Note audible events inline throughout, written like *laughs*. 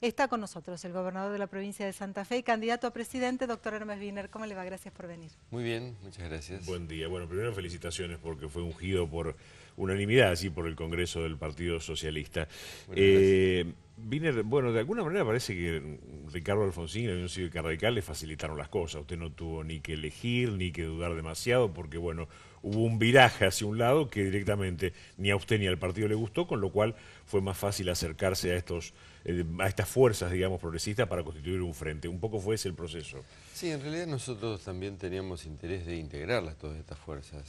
Está con nosotros el gobernador de la provincia de Santa Fe y candidato a presidente, doctor Hermes Wiener. ¿Cómo le va? Gracias por venir. Muy bien, muchas gracias. Buen día. Bueno, primero felicitaciones porque fue ungido por unanimidad, así por el Congreso del Partido Socialista. Eh, Wiener, bueno, de alguna manera parece que Ricardo Alfonsín y el Unión Radical le facilitaron las cosas. Usted no tuvo ni que elegir, ni que dudar demasiado, porque bueno, hubo un viraje hacia un lado que directamente ni a usted ni al partido le gustó, con lo cual fue más fácil acercarse a estos eh, a estas fuerzas, digamos, progresistas para constituir un frente. Un poco fue ese el proceso. Sí, en realidad nosotros también teníamos interés de integrarlas todas estas fuerzas.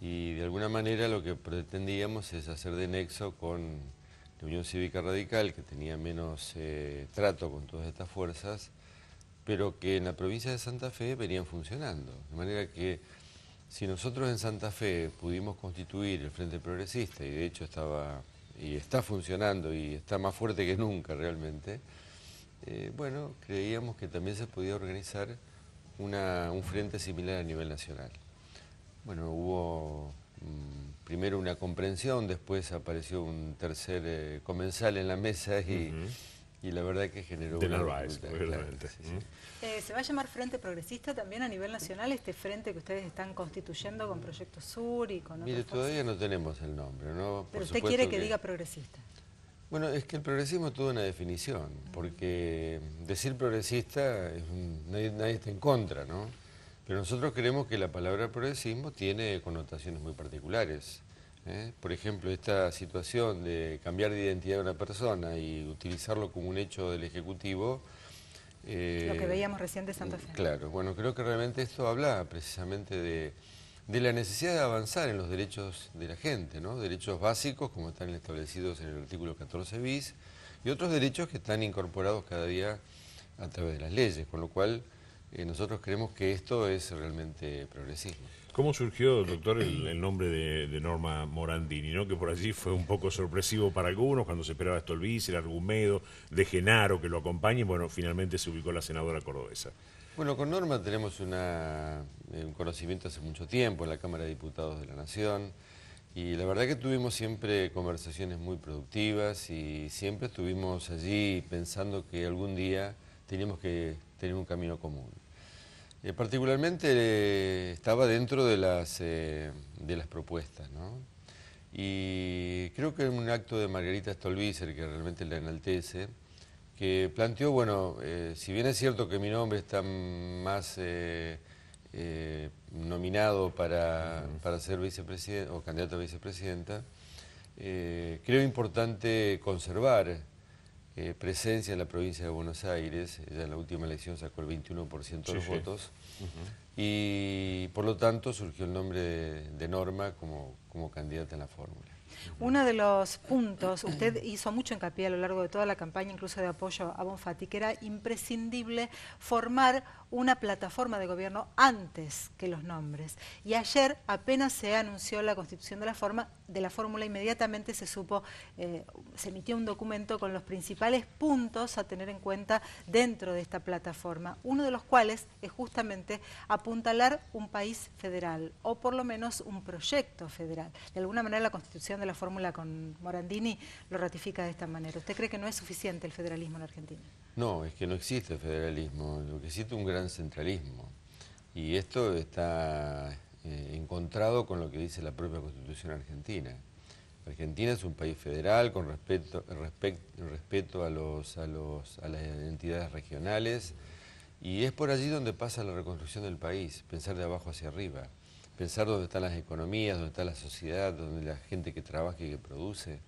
Y de alguna manera lo que pretendíamos es hacer de nexo con la Unión Cívica Radical, que tenía menos eh, trato con todas estas fuerzas, pero que en la provincia de Santa Fe venían funcionando. De manera que si nosotros en Santa Fe pudimos constituir el Frente Progresista, y de hecho estaba y está funcionando y está más fuerte que nunca realmente, eh, bueno, creíamos que también se podía organizar un frente similar a nivel nacional. Bueno, hubo mm, primero una comprensión, después apareció un tercer eh, comensal en la mesa y... Y la verdad que generó... De obviamente. Eh, ¿Se va a llamar Frente Progresista también a nivel nacional este frente que ustedes están constituyendo con Proyecto Sur y con... Mire, todavía no tenemos el nombre, ¿no? Pero usted quiere que, diga progresista. Bueno, es que el progresismo tuvo una definición, porque decir progresista es nadie está en contra, ¿no? Pero nosotros creemos que la palabra progresismo tiene connotaciones muy particulares. ¿eh? Por ejemplo, esta situación de cambiar de identidad de una persona y utilizarlo como un hecho del Ejecutivo... Eh, lo que veíamos recién de Santa Fe. Claro, bueno, creo que realmente esto habla precisamente de, la necesidad de avanzar en los derechos de la gente, ¿no? Derechos básicos como están establecidos en el artículo 14 bis y otros derechos que están incorporados cada día a través de las leyes, con lo cual eh, nosotros creemos que esto es realmente progresismo. ¿Cómo surgió, doctor, el, nombre de, Norma Morandini? ¿no? Que por allí fue un poco sorpresivo para algunos, cuando se esperaba el Argumedo, de Genaro, que lo acompañe. Bueno, finalmente se ubicó la senadora cordobesa. Bueno, con Norma tenemos un conocimiento hace mucho tiempo en la Cámara de Diputados de la Nación. Y la verdad que tuvimos siempre conversaciones muy productivas y siempre estuvimos allí pensando que algún día teníamos que tener un camino común. Eh, particularmente eh, estaba dentro de las, eh, de las propuestas, Y creo que en un acto de Margarita Stolbizer, que realmente la enaltece, que planteó, bueno, si bien es cierto que mi nombre está más nominado para, para ser vicepresidente o candidato a vicepresidenta, creo importante conservar eh, presencia en la provincia de Buenos Aires, ella en la última elección sacó el 21% de los votos, y por lo tanto surgió el nombre de, Norma como, como candidata en la fórmula. Uno de los puntos, usted hizo mucho hincapié a lo largo de toda la campaña, incluso de apoyo a Bonfati, que era imprescindible formar una plataforma de gobierno antes que los nombres. Y ayer apenas se anunció la constitución de la forma de la fórmula, inmediatamente se supo, eh, se emitió un documento con los principales puntos a tener en cuenta dentro de esta plataforma, uno de los cuales es justamente apuntalar un país federal o por lo menos un proyecto federal. De alguna manera la constitución de la fórmula con Morandini lo ratifica de esta manera. ¿Usted cree que no es suficiente el federalismo en Argentina? No, es que no existe federalismo, lo que existe un gran centralismo. Y esto está eh, encontrado con lo que dice la propia Constitución argentina. Argentina es un país federal con respeto, respeto a, los, a, las entidades regionales y es por allí donde pasa la reconstrucción del país, pensar de abajo hacia arriba, pensar dónde están las economías, dónde está la sociedad, dónde la gente que trabaja y que produce,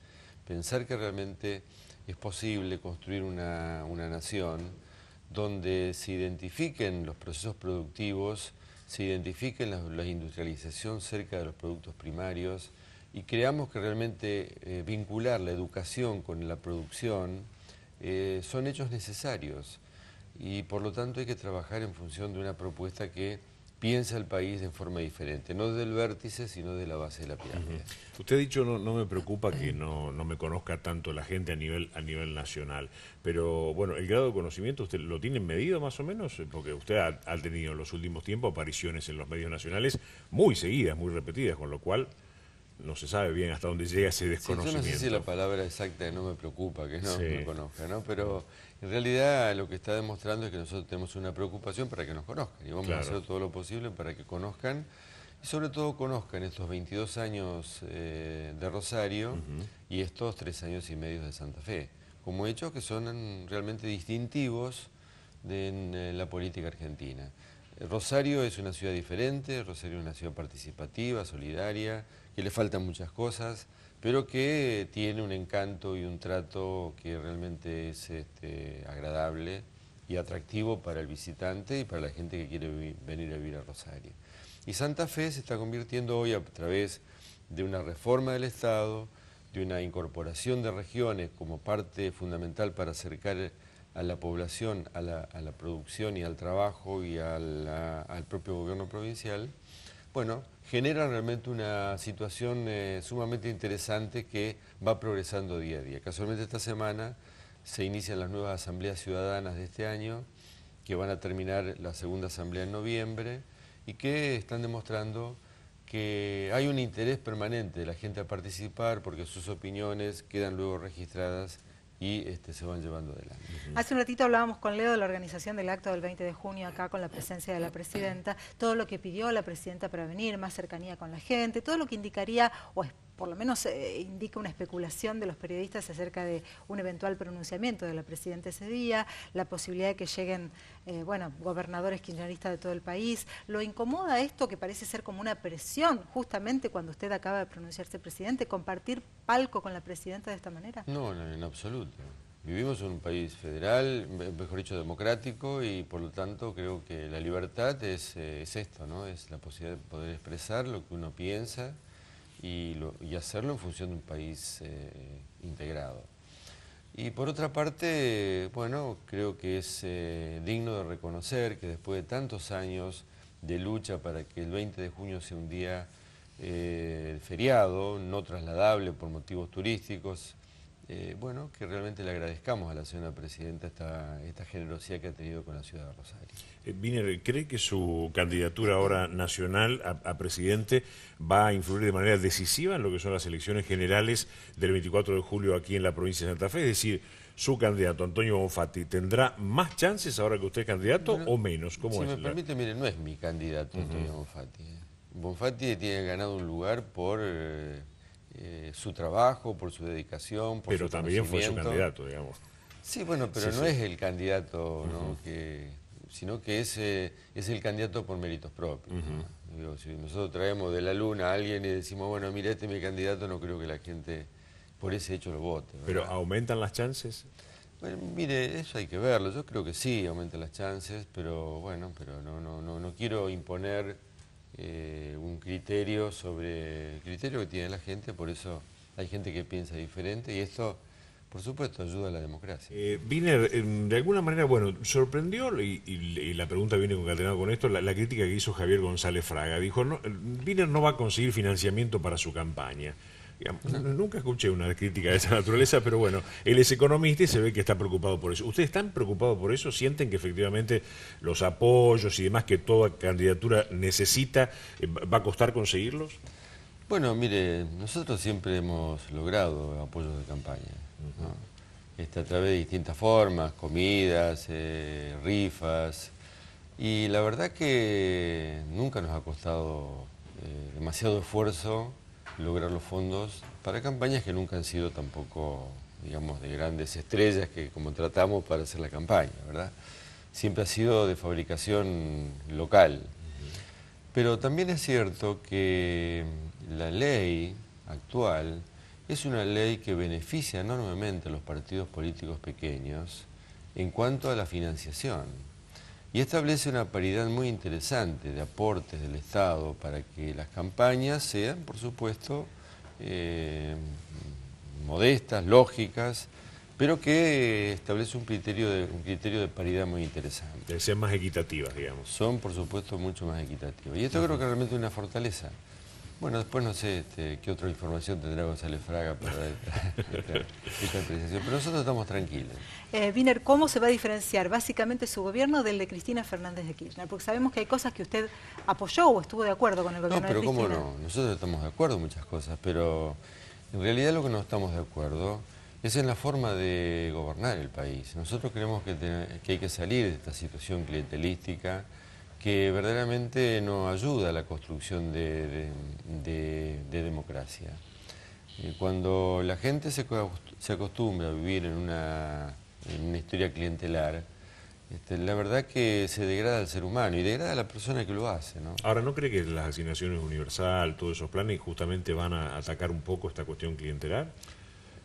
pensar que realmente es posible construir una, nación donde se identifiquen los procesos productivos, se identifiquen las industrialización cerca de los productos primarios y creamos que realmente eh, vincular la educación con la producción eh, son hechos necesarios y por lo tanto hay que trabajar en función de una propuesta que piensa el país de forma diferente, no del vértice, sino de la base de la pirámide. Usted ha dicho, no, me preocupa que no, no, me conozca tanto la gente a nivel, a nivel nacional, pero bueno, el grado de conocimiento, ¿usted lo tiene medido más o menos? Eh, porque usted ha, ha tenido en los últimos tiempos apariciones en los medios nacionales muy seguidas, muy repetidas, con lo cual no se sabe bien hasta dónde llega ese desconocimiento. yo no sé si la palabra exacta no me preocupa, que no conozca, Pero en realidad lo que está demostrando es que nosotros tenemos una preocupación para que nos conozcan y vamos a hacer todo lo posible para que conozcan y sobre todo conozcan estos 22 años eh, de Rosario y estos tres años y medio de Santa Fe, como hechos que son realmente distintivos de en eh, la política argentina. Rosario es una ciudad diferente, Rosario es una ciudad participativa, solidaria, que le faltan muchas cosas, pero que tiene un encanto y un trato que realmente es este, agradable y atractivo para el visitante y para la gente que quiere venir a vivir a Rosario. Y Santa Fe se está convirtiendo hoy a través de una reforma del Estado, de una incorporación de regiones como parte fundamental para acercar a la población, a la, producción y al trabajo y al propio gobierno provincial, bueno, genera realmente una situación eh, sumamente interesante que va progresando día a día. Casualmente esta semana se inician las nuevas asambleas ciudadanas de este año, que van a terminar la segunda asamblea en noviembre y que están demostrando que hay un interés permanente de la gente a participar porque sus opiniones quedan luego registradas y este, se van llevando adelante. Hace un ratito hablábamos con Leo de la organización del acto del 20 de junio acá con la presencia de la presidenta, todo lo que pidió la presidenta para venir, más cercanía con la gente, todo lo que indicaría o por lo menos eh, indica una especulación de los periodistas acerca de un eventual pronunciamiento de la Presidenta ese día, la posibilidad de que lleguen, eh, bueno, gobernadores kirchneristas de todo el país. ¿Lo incomoda esto que parece ser como una presión, justamente cuando usted acaba de pronunciarse Presidente, compartir palco con la Presidenta de esta manera? No, en absoluto. Vivimos en un país federal, mejor dicho, democrático, y por lo tanto creo que la libertad eh, es, esto, ¿no? Es la posibilidad de poder expresar lo que uno piensa, y, hacerlo en función de un país eh, integrado. Y por otra parte, bueno, creo que es eh, digno de reconocer que después de tantos años de lucha para que el 20 de junio sea un día eh, feriado, no trasladable por motivos turísticos, eh, bueno, que realmente le agradezcamos a la señora presidenta esta, generosidad que ha tenido con la ciudad de Rosario. Eh, ¿cree que su candidatura ahora nacional a, presidente va a influir de manera decisiva en lo que son las elecciones generales del 24 de julio aquí en la provincia de Santa Fe? Es decir, su candidato, Antonio Bonfatti, ¿tendrá más chances ahora que usted es candidato o menos? ¿Cómo si me permite, mire, no es mi candidato, Antonio Bonfatti. ¿eh? Bonfatti tiene ganado un lugar por... Eh, eh, su trabajo, por su dedicación, por su pero también fue su candidato, digamos. Sí, bueno, pero no es el candidato, sino que es, es el candidato por méritos propios. si nosotros traemos de la luna a alguien y decimos, bueno, mira, este mi candidato, no creo que la gente por ese hecho lo vote. ¿Pero aumentan las chances? Bueno, mire, eso hay que verlo. Yo creo que sí, aumentan las chances, pero bueno, pero no, no, no, no quiero imponer eh, un criterio sobre el criterio que tiene la gente, por eso hay gente que piensa diferente y esto, por supuesto, ayuda a la democracia. Eh, em, de alguna manera, bueno, sorprendió, y, la pregunta viene concatenada con esto, la, crítica que hizo Javier González Fraga. Dijo, no va a conseguir financiamiento para su campaña nunca escuché una crítica de esa naturaleza, pero bueno, él es economista y se ve que está preocupado por eso. ¿Ustedes están preocupados por eso? ¿Sienten que efectivamente los apoyos y demás que toda candidatura necesita eh, va a costar conseguirlos? Bueno, mire, nosotros siempre hemos logrado apoyos de campaña. Este, a través de distintas formas, comidas, eh, rifas. Y la verdad que nunca nos ha costado eh, demasiado esfuerzo lograr los fondos para campañas que nunca han sido tampoco, digamos, de grandes estrellas que como tratamos para hacer la campaña, ¿verdad? Siempre ha sido de fabricación local. Pero también es cierto que la ley actual es una ley que beneficia enormemente a los partidos políticos pequeños en cuanto a la financiación y establece una paridad muy interesante de aportes del Estado para que las campañas sean, por supuesto, eh, modestas, lógicas, pero que establece un criterio, de, un criterio de paridad muy interesante. Que sean más equitativas, digamos. Son, por supuesto, mucho más equitativas. Y esto creo que realmente es una fortaleza. Bueno, después no sé este, qué otra información tendrá González Fraga para *laughs* esta, esta, pero nosotros estamos tranquilos. Eh, ¿cómo se va a diferenciar básicamente su gobierno del de Cristina Fernández de Kirchner? Porque sabemos que hay cosas que usted apoyó o estuvo de acuerdo con el gobierno de no, pero cómo no, nosotros estamos de acuerdo en muchas cosas, pero en realidad lo que no estamos de acuerdo es en la forma de gobernar el país. Nosotros creemos que, que hay que salir de esta situación clientelística, que verdaderamente no ayuda a la construcción de, democracia. Eh, cuando la gente se, acostumbra a vivir en una, en una historia clientelar, este, la verdad que se degrada al ser humano y degrada a la persona que lo hace. Ahora, ¿no cree que las asignaciones universal, todos esos planes, justamente van a atacar un poco esta cuestión clientelar?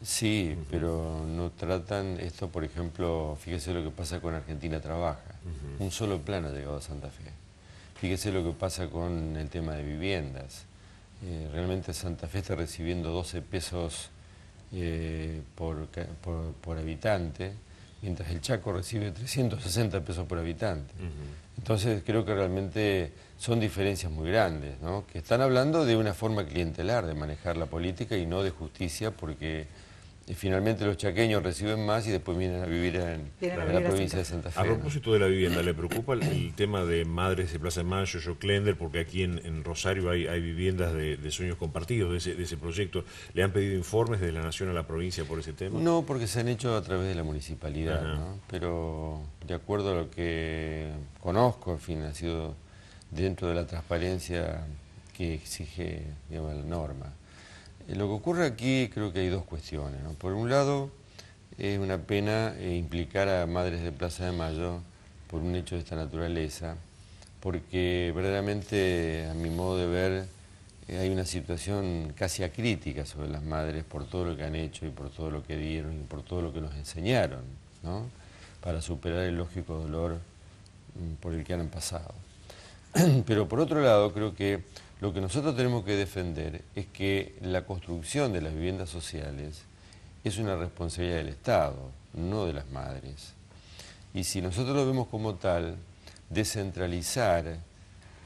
Sí, pero no tratan esto, por ejemplo, fíjese lo que pasa con Argentina Trabaja. Un solo plano ha llegado a Santa Fe. Fíjese lo que pasa con el tema de viviendas. Eh, realmente Santa Fe está recibiendo 12 pesos eh, por, por, habitante, mientras el Chaco recibe 360 pesos por habitante. Entonces creo que realmente son diferencias muy grandes, ¿no? que están hablando de una forma clientelar de manejar la política y no de justicia porque y finalmente los chaqueños reciben más y después vienen a vivir en, la provincia de Santa Fe. A propósito de la vivienda, ¿le preocupa el, tema de Madres de Plaza de Mayo, Clender? Porque aquí en, Rosario hay, viviendas de, sueños compartidos de ese, proyecto. ¿Le han pedido informes desde la Nación a la provincia por ese tema? No, porque se han hecho a través de la municipalidad, pero de acuerdo a lo que conozco, en fin, ha sido dentro de la transparencia que exige la norma. Eh, lo que ocurre aquí creo que hay dos cuestiones. Por un lado, es una pena eh, implicar a madres de Plaza de Mayo por un hecho de esta naturaleza, porque verdaderamente, a mi modo de ver, eh, hay una situación casi acrítica sobre las madres por todo lo que han hecho y por todo lo que dieron y por todo lo que nos enseñaron, para superar el lógico dolor mm, por el que han pasado. *clears throat* Pero por otro lado, creo que lo que nosotros tenemos que defender es que la construcción de las viviendas sociales es una responsabilidad del Estado, no de las madres. Y si nosotros lo vemos como tal, descentralizar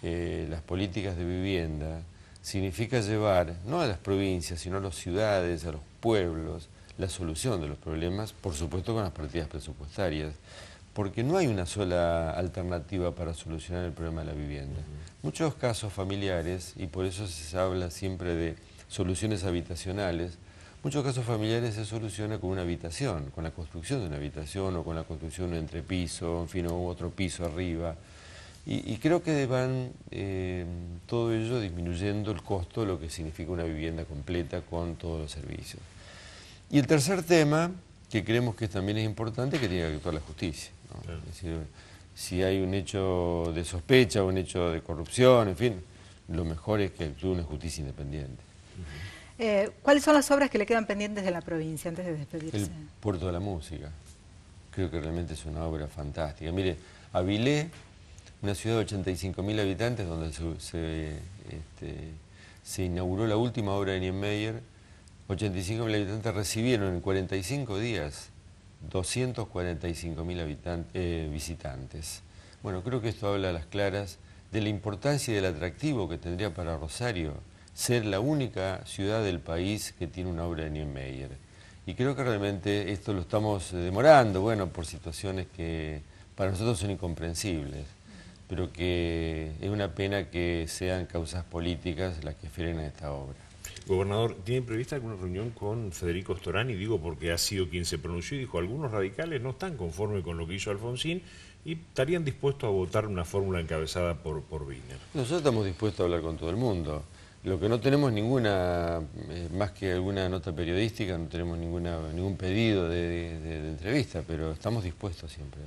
eh, las políticas de vivienda significa llevar, no a las provincias, sino a las ciudades, a los pueblos, la solución de los problemas, por supuesto con las partidas presupuestarias, porque no hay una sola alternativa para solucionar el problema de la vivienda. Muchos casos familiares, y por eso se habla siempre de soluciones habitacionales, muchos casos familiares se soluciona con una habitación, con la construcción de una habitación o con la construcción de un entrepiso, en fin, o otro piso arriba. Y, creo que van eh, todo ello disminuyendo el costo de lo que significa una vivienda completa con todos los servicios. Y el tercer tema que creemos que también es importante que tiene que actuar la justicia. si hay un hecho de sospecha, un hecho de corrupción, en fin, lo mejor es que actúe una justicia independiente. Eh, ¿Cuáles son las obras que le quedan pendientes de la provincia antes de despedirse? El Puerto de la Música. Creo que realmente es una obra fantástica. Mire, Avilé, una ciudad de 85.000 habitantes donde se, este, se inauguró la última obra de Niemeyer 85.000 habitantes recibieron en 45 días 245.000 habitantes eh, visitantes. Bueno, creo que esto habla a las claras de la importancia y del atractivo que tendría para Rosario ser la única ciudad del país que tiene una obra de Niemeyer. Y creo que realmente esto lo estamos eh, demorando, bueno, por situaciones que para nosotros son incomprensibles, pero que es una pena que sean causas políticas las que frenen esta obra. Gobernador, ¿tiene prevista alguna reunión con Federico Storani? Digo porque ha sido quien se pronunció y dijo, algunos radicales no están conformes con lo que hizo Alfonsín y estarían dispuestos a votar una fórmula encabezada por, por Wiener. Nosotros estamos dispuestos a hablar con todo el mundo. Lo que no tenemos ninguna, eh, más que alguna nota periodística, no tenemos ninguna, ningún pedido de, entrevista, pero estamos dispuestos siempre. ¿eh?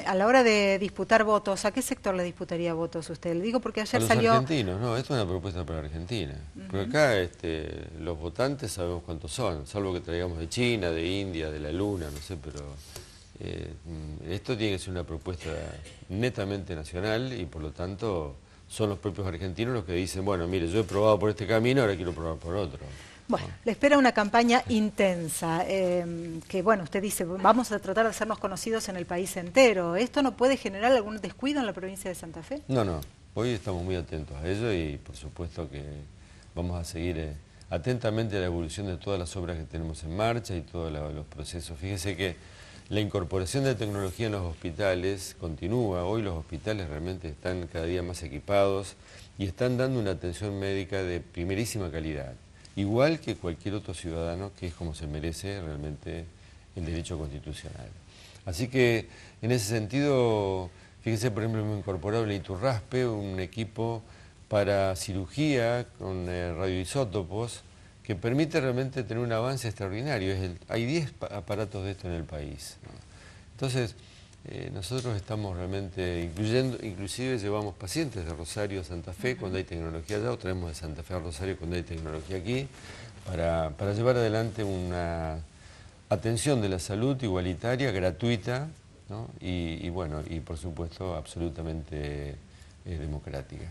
Eh, a la hora de disputar votos, ¿a qué sector le disputaría votos usted? Le digo porque ayer a los argentinos, no, esto es una propuesta para Argentina. Pero acá este, los votantes sabemos cuántos son, salvo que traigamos de China, de India, de la Luna, no sé, pero... Mm, esto tiene que ser una propuesta netamente nacional y por lo tanto son los propios argentinos los que dicen, bueno, mire, yo he probado por este camino, ahora quiero probar por otro. Bueno, ah. le espera una campaña intensa, em, que bueno, usted dice, vamos a tratar de hacernos conocidos en el país entero. ¿Esto no puede generar algún descuido en la provincia de Santa Fe? No, no, hoy estamos muy atentos a ello y por supuesto que vamos a seguir eh, atentamente la evolución de todas las obras que tenemos en marcha y todos los procesos. Fíjese que la incorporación de tecnología en los hospitales continúa. Hoy los hospitales realmente están cada día más equipados y están dando una atención médica de primerísima calidad. Igual que cualquier otro ciudadano, que es como se merece realmente el derecho constitucional. Así que, en ese sentido, fíjense, por ejemplo, hemos incorporado en Iturraspe, un equipo para cirugía con eh, radioisótopos, que permite realmente tener un avance extraordinario. Es el, hay 10 aparatos de esto en el país. Entonces, eh, nosotros estamos realmente incluyendo, inclusive llevamos pacientes de Rosario a Santa Fe cuando hay tecnología allá, o traemos de Santa Fe a Rosario cuando hay tecnología aquí, para, llevar adelante una atención de la salud igualitaria, gratuita, y, bueno, y por supuesto absolutamente eh, democrática.